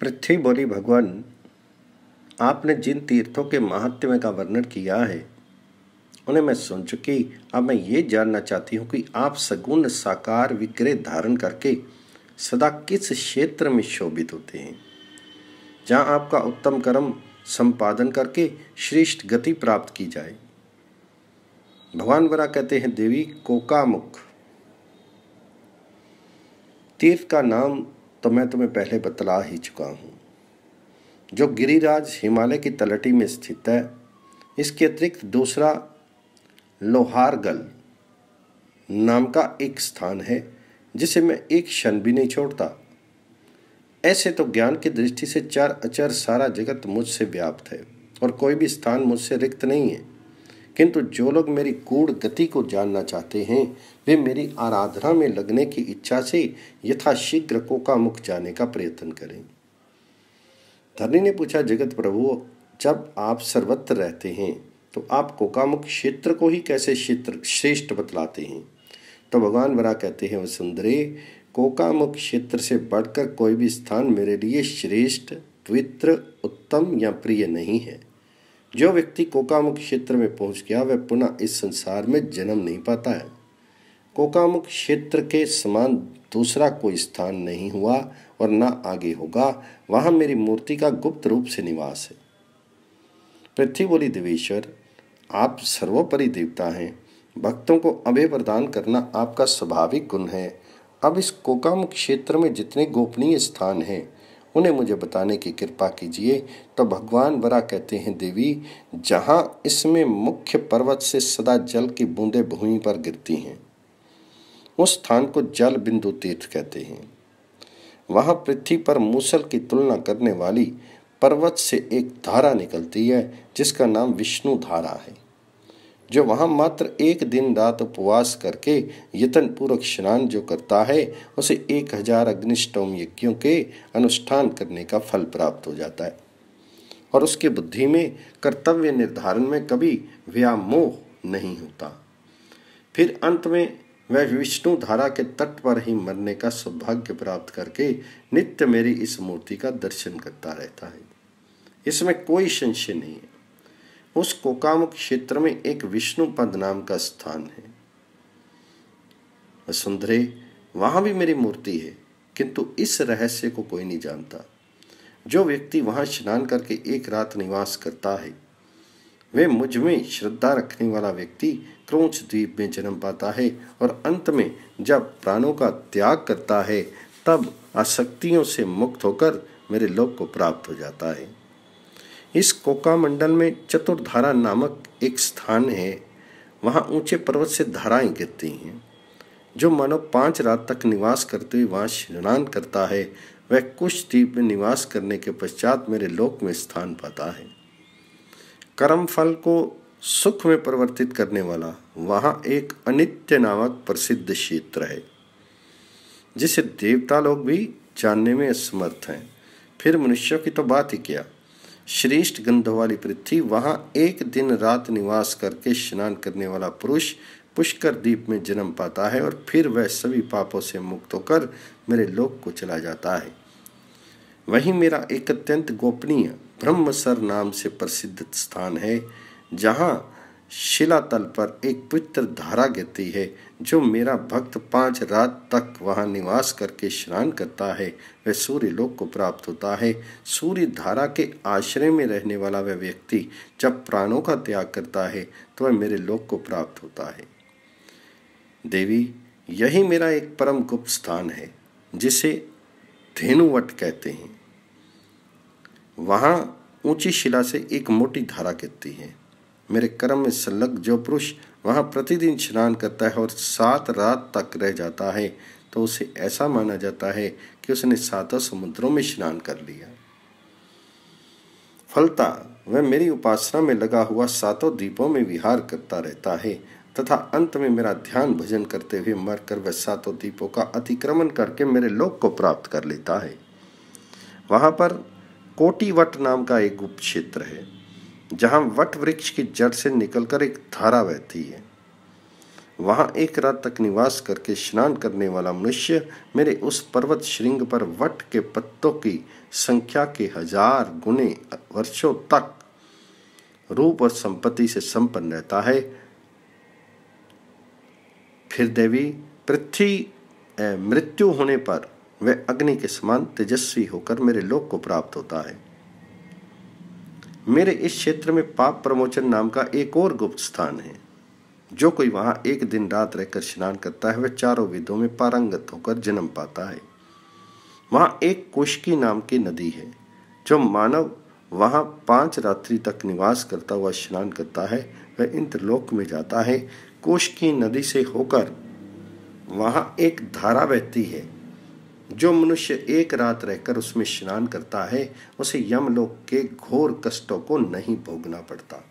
पृथ्वी बोली भगवान आपने जिन तीर्थों के महात्म्य का वर्णन किया है उन्हें मैं सुन चुकी अब मैं ये जानना चाहती हूँ कि आप सगुण साकार विक्रय धारण करके सदा किस क्षेत्र में शोभित होते हैं जहाँ आपका उत्तम कर्म संपादन करके श्रेष्ठ गति प्राप्त की जाए भगवान वरा कहते हैं देवी कोकामुख तीर्थ का नाम तो मैं तुम्हें पहले बतला ही चुका हूँ जो गिरिराज हिमालय की तलटी में स्थित है इसके अतिरिक्त दूसरा लोहारगल नाम का एक स्थान है जिसे मैं एक क्षण भी नहीं छोड़ता ऐसे तो ज्ञान की दृष्टि से चार अचर सारा जगत मुझसे व्याप्त है और कोई भी स्थान मुझसे रिक्त नहीं है किंतु जो लोग मेरी गूढ़ गति को जानना चाहते हैं वे मेरी आराधना में लगने की इच्छा से यथाशीघ्र कोका मुख जाने का प्रयत्न करें धरनी ने पूछा जगत प्रभु जब आप सर्वत्र रहते हैं तो आप कोकामुख क्षेत्र को ही कैसे क्षेत्र श्रेष्ठ बतलाते हैं तो भगवान बरा कहते हैं वह सुंदरे कोकामुख क्षेत्र से बढ़कर कोई भी स्थान मेरे लिए श्रेष्ठ पवित्र उत्तम या प्रिय नहीं है जो व्यक्ति कोकामुख क्षेत्र में पहुंच गया वह पुनः इस संसार में जन्म नहीं पाता है कोकामुख क्षेत्र के समान दूसरा कोई स्थान नहीं हुआ और न आगे होगा वहां मेरी मूर्ति का गुप्त रूप से निवास है पृथ्वी बोली देवेश्वर आप सर्वोपरि देवता हैं भक्तों को अभय प्रदान करना आपका स्वाभाविक गुण है अब इस कोकामुख क्षेत्र में जितने गोपनीय स्थान हैं उन्हें मुझे बताने की कृपा कीजिए तो भगवान वरा कहते हैं देवी जहाँ इसमें मुख्य पर्वत से सदा जल की बूंदें भूमि पर गिरती हैं उस स्थान को जल बिंदु तीर्थ कहते हैं वहाँ पृथ्वी पर मूसल की तुलना करने वाली पर्वत से एक धारा निकलती है जिसका नाम विष्णु धारा है जो वहाँ मात्र एक दिन रात उपवास करके यतन पूर्वक स्नान जो करता है उसे एक हजार अग्निष्टोम यज्ञों के अनुष्ठान करने का फल प्राप्त हो जाता है और उसके बुद्धि में कर्तव्य निर्धारण में कभी व्यामोह नहीं होता फिर अंत में वह विष्णु धारा के तट पर ही मरने का सौभाग्य प्राप्त करके नित्य मेरी इस मूर्ति का दर्शन करता रहता है इसमें कोई संशय नहीं है उस कोकामुख क्षेत्र में एक विष्णुपद नाम का स्थान है सुंदरे वहां भी मेरी मूर्ति है किंतु इस रहस्य को कोई नहीं जानता जो व्यक्ति वहां स्नान करके एक रात निवास करता है वे मुझ में श्रद्धा रखने वाला व्यक्ति क्रोच द्वीप में जन्म पाता है और अंत में जब प्राणों का त्याग करता है तब आसक्तियों से मुक्त होकर मेरे लोक को प्राप्त हो जाता है इस कोका मंडल में चतुर्धारा नामक एक स्थान है वहाँ ऊंचे पर्वत से धाराएं गिरती हैं जो मानो पांच रात तक निवास करते हुए वहाँ स्नान करता है वह कुछ द्वीप में निवास करने के पश्चात मेरे लोक में स्थान पाता है कर्म फल को सुख में परिवर्तित करने वाला वहाँ एक अनित्य नामक प्रसिद्ध क्षेत्र है जिसे देवता लोग भी जानने में असमर्थ हैं फिर मनुष्यों की तो बात ही क्या श्रेष्ठ गंध वाली पृथ्वी वहाँ एक दिन रात निवास करके स्नान करने वाला पुरुष पुष्कर द्वीप में जन्म पाता है और फिर वह सभी पापों से मुक्त होकर मेरे लोक को चला जाता है वहीं मेरा एक अत्यंत गोपनीय ब्रह्मसर नाम से प्रसिद्ध स्थान है जहाँ शिला तल पर एक पवित्र धारा गिरती है जो मेरा भक्त पांच रात तक वहां निवास करके स्नान करता है वह सूर्य लोक को प्राप्त होता है सूर्य धारा के आश्रय में रहने वाला वह व्यक्ति जब प्राणों का त्याग करता है तो वह मेरे लोक को प्राप्त होता है देवी यही मेरा एक परम गुप्त स्थान है जिसे धेनुवट कहते हैं वहाँ ऊंची शिला से एक मोटी धारा गिरती है मेरे कर्म में संलग्न जो पुरुष वहाँ प्रतिदिन स्नान करता है और सात रात तक रह जाता है तो उसे ऐसा माना जाता है कि उसने सातों समुद्रों में स्नान कर लिया फलता वह मेरी उपासना में लगा हुआ सातों द्वीपों में विहार करता रहता है तथा अंत में मेरा ध्यान भजन करते हुए मरकर वह सातों द्वीपों का अतिक्रमण करके मेरे लोक को प्राप्त कर लेता है वहाँ पर कोटीवट नाम का एक गुप्त क्षेत्र है जहां वट वृक्ष की जड़ से निकलकर एक धारा बहती है वहां एक रात तक निवास करके स्नान करने वाला मनुष्य मेरे उस पर्वत श्रृंग पर वट के पत्तों की संख्या के हजार गुने वर्षों तक रूप और संपत्ति से संपन्न रहता है फिर देवी पृथ्वी मृत्यु होने पर वह अग्नि के समान तेजस्वी होकर मेरे लोक को प्राप्त होता है मेरे इस क्षेत्र में पाप प्रमोचन नाम का एक और गुप्त स्थान है जो कोई वहां एक दिन रात रहकर स्नान करता है वह चारों विधों में पारंगत होकर जन्म पाता है वहां एक कुशकी नाम की नदी है जो मानव वहां पांच रात्रि तक निवास करता हुआ स्नान करता है वह इंद्रलोक में जाता है कोश की नदी से होकर वहां एक धारा बहती है जो मनुष्य एक रात रहकर उसमें स्नान करता है उसे यमलोक के घोर कष्टों को नहीं भोगना पड़ता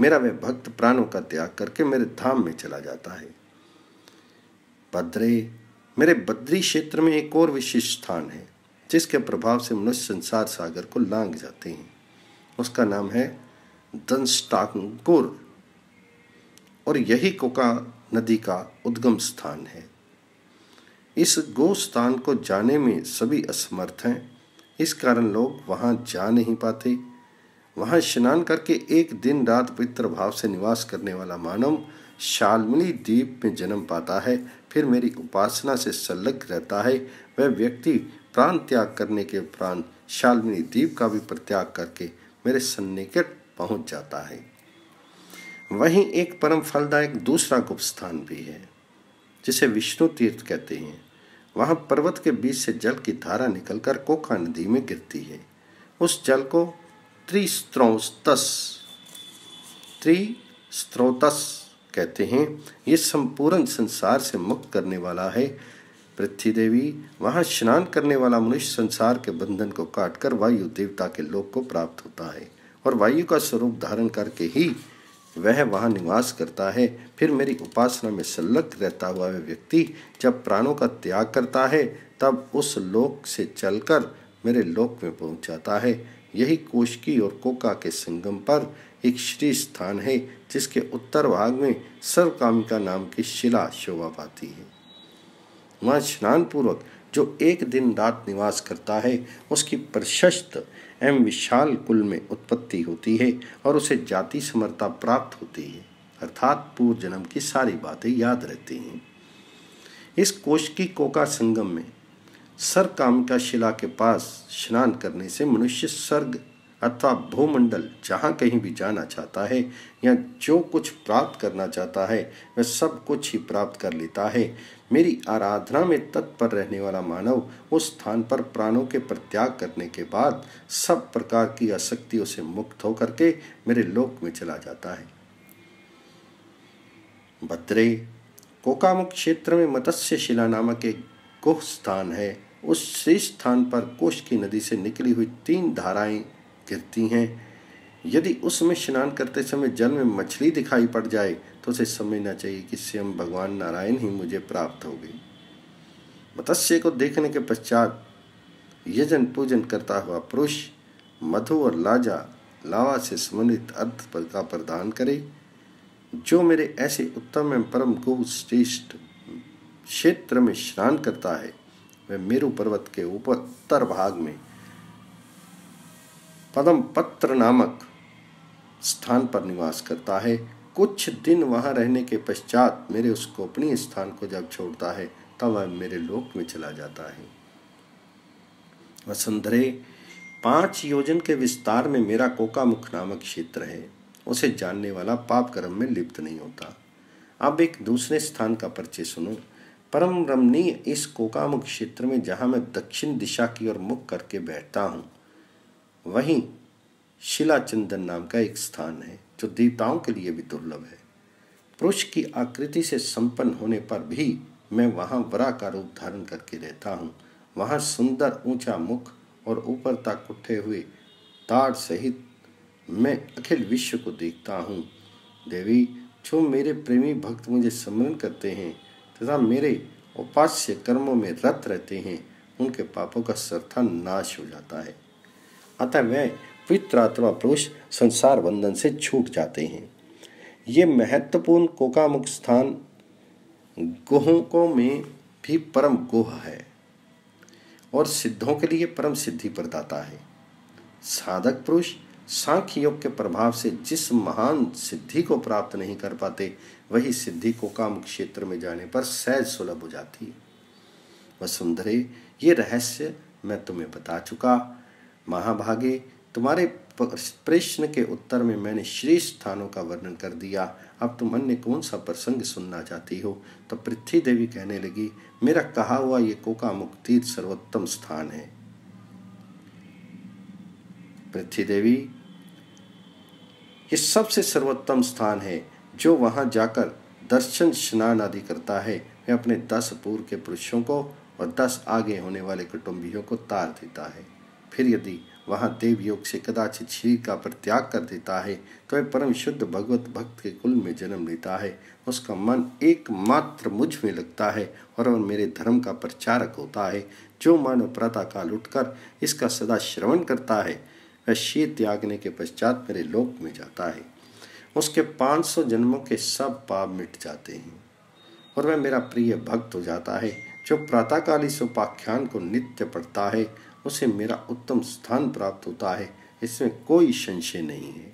मेरा वह भक्त प्राणों का त्याग करके मेरे धाम में चला जाता है बद्रे मेरे बद्री क्षेत्र में एक और विशिष्ट स्थान है जिसके प्रभाव से मनुष्य संसार सागर को लांग जाते हैं उसका नाम है दंस्टाकुर और यही कोका नदी का उद्गम स्थान है इस गोस्थान को जाने में सभी असमर्थ हैं इस कारण लोग वहाँ जा नहीं पाते वहाँ स्नान करके एक दिन रात पवित्र भाव से निवास करने वाला मानव शालमली द्वीप में जन्म पाता है फिर मेरी उपासना से संलग्न रहता है वह व्यक्ति प्राण त्याग करने के उपरांत शालमिनी द्वीप का भी प्रत्याग करके मेरे सन्निकट पहुंच जाता है वहीं एक परम फलदायक दूसरा गुप्त स्थान भी है जिसे विष्णु तीर्थ कहते हैं वहाँ पर्वत के बीच से जल की धारा निकलकर कोखा नदी में गिरती है उस जल को त्रिस्त्रोतस त्रिस्त्रोतस कहते हैं ये संपूर्ण संसार से मुक्त करने वाला है पृथ्वी देवी वहाँ स्नान करने वाला मनुष्य संसार के बंधन को काटकर वायु देवता के लोक को प्राप्त होता है और वायु का स्वरूप धारण करके ही वह वहाँ निवास करता है फिर मेरी उपासना में संलग्न रहता हुआ वह व्यक्ति जब प्राणों का त्याग करता है तब उस लोक से चलकर मेरे लोक में पहुँच जाता है यही कोशकी और कोका के संगम पर एक श्री स्थान है जिसके उत्तर भाग में सर्वकामिका नाम की शिला शोभा पाती है वहाँ स्नान पूर्वक जो एक दिन रात निवास करता है उसकी प्रशस्त एवं विशाल कुल में उत्पत्ति होती है और उसे जाति समर्था प्राप्त होती है अर्थात पूर्व जन्म की सारी बातें याद रहती हैं इस कोश की कोका संगम में काम का शिला के पास स्नान करने से मनुष्य स्वर्ग अथवा भूमंडल जहाँ कहीं भी जाना चाहता है या जो कुछ प्राप्त करना चाहता है वह सब कुछ ही प्राप्त कर लेता है मेरी आराधना में तत्पर रहने वाला मानव उस स्थान पर प्राणों के प्रत्याग करने के बाद सब प्रकार की आसक्तियों से मुक्त होकर के मेरे लोक में चला जाता है भद्रे कोकामुक क्षेत्र में मत्स्य शिला नामक एक गुह स्थान है उस शीर्ष स्थान पर कोश की नदी से निकली हुई तीन धाराएं गिरती हैं यदि उसमें स्नान करते समय जल में मछली दिखाई पड़ जाए तो उसे समझना चाहिए कि स्वयं भगवान नारायण ही मुझे प्राप्त हो गई मत्स्य को देखने के पश्चात यजन पूजन करता हुआ पुरुष मधु और लाजा लावा से संबंधित अर्थ पद का प्रदान करे जो मेरे ऐसे उत्तम एवं परम गो श्रेष्ठ क्षेत्र में स्नान करता है वह मेरु पर्वत के ऊपर उत्तर भाग में पदम पत्र नामक स्थान पर निवास करता है कुछ दिन वहाँ रहने के पश्चात मेरे उस गोपनीय स्थान को जब छोड़ता है तब वह मेरे लोक में चला जाता है वसुंधरे पांच योजन के विस्तार में मेरा कोकामुख नामक क्षेत्र है उसे जानने वाला पाप कर्म में लिप्त नहीं होता अब एक दूसरे स्थान का परिचय सुनो परम रमणीय इस कोकामुख क्षेत्र में जहाँ मैं दक्षिण दिशा की ओर मुख करके बैठता हूँ वहीं शिलाचंदन नाम का एक स्थान है जो देवताओं के लिए भी दुर्लभ है पुरुष की आकृति से संपन्न होने पर भी मैं वहाँ वरा का रूप धारण करके रहता हूँ वहाँ सुंदर ऊंचा मुख और ऊपर तक उठे हुए ताड़ सहित मैं अखिल विश्व को देखता हूँ देवी जो मेरे प्रेमी भक्त मुझे स्मरण करते हैं तथा मेरे उपास्य कर्मों में रत रहते हैं उनके पापों का सर्था नाश हो जाता है अतः वह आत्मा पुरुष संसार बंधन से छूट जाते हैं ये महत्वपूर्ण कोकामुख स्थान गोहकों में भी परम गोह है और सिद्धों के लिए परम सिद्धि प्रदाता है साधक पुरुष सांख्य योग के प्रभाव से जिस महान सिद्धि को प्राप्त नहीं कर पाते वही सिद्धि को काम क्षेत्र में जाने पर सहज सुलभ हो जाती है वसुंधरे ये रहस्य मैं तुम्हें बता चुका महाभागे तुम्हारे प्रश्न के उत्तर में मैंने श्रेष्ठ स्थानों का वर्णन कर दिया अब तुम अन्य कौन सा प्रसंग सुनना चाहती हो तो पृथ्वी देवी कहने लगी मेरा कहा हुआ ये कोका मुक्ति सर्वोत्तम स्थान है पृथ्वी देवी ये सबसे सर्वोत्तम स्थान है जो वहां जाकर दर्शन स्नान आदि करता है वह अपने दस पूर्व के पुरुषों को और दस आगे होने वाले कुटुंबियों को तार देता है फिर यदि वह देव योग से कदाचित शरीर का परित्याग कर देता है तो वह परम शुद्ध भगवत भक्त के कुल में जन्म लेता है उसका मन एकमात्र मुझ में लगता है और वह मेरे धर्म का प्रचारक होता है जो मानव प्रातः काल उठकर इसका सदा श्रवण करता है वह शीत त्यागने के पश्चात मेरे लोक में जाता है उसके 500 जन्मों के सब पाप मिट जाते हैं और वह मेरा प्रिय भक्त हो जाता है जो प्रातःकाल इस उपाख्यान को नित्य पढ़ता है उसे मेरा उत्तम स्थान प्राप्त होता है इसमें कोई संशय नहीं है